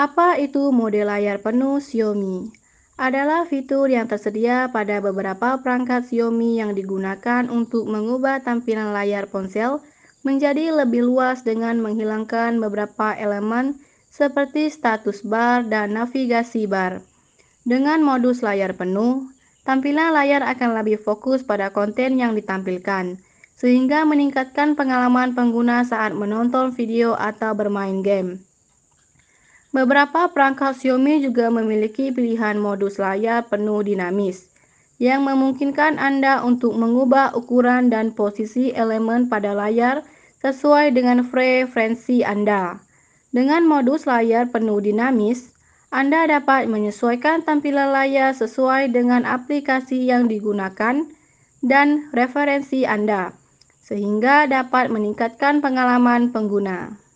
Apa itu mode layar penuh Xiaomi? Adalah fitur yang tersedia pada beberapa perangkat Xiaomi yang digunakan untuk mengubah tampilan layar ponsel menjadi lebih luas dengan menghilangkan beberapa elemen seperti status bar dan navigasi bar. Dengan modus layar penuh, tampilan layar akan lebih fokus pada konten yang ditampilkan, sehingga meningkatkan pengalaman pengguna saat menonton video atau bermain game. Beberapa perangkat Xiaomi juga memiliki pilihan modus layar penuh dinamis yang memungkinkan Anda untuk mengubah ukuran dan posisi elemen pada layar sesuai dengan preferensi Anda. Dengan modus layar penuh dinamis, Anda dapat menyesuaikan tampilan layar sesuai dengan aplikasi yang digunakan dan referensi Anda, sehingga dapat meningkatkan pengalaman pengguna.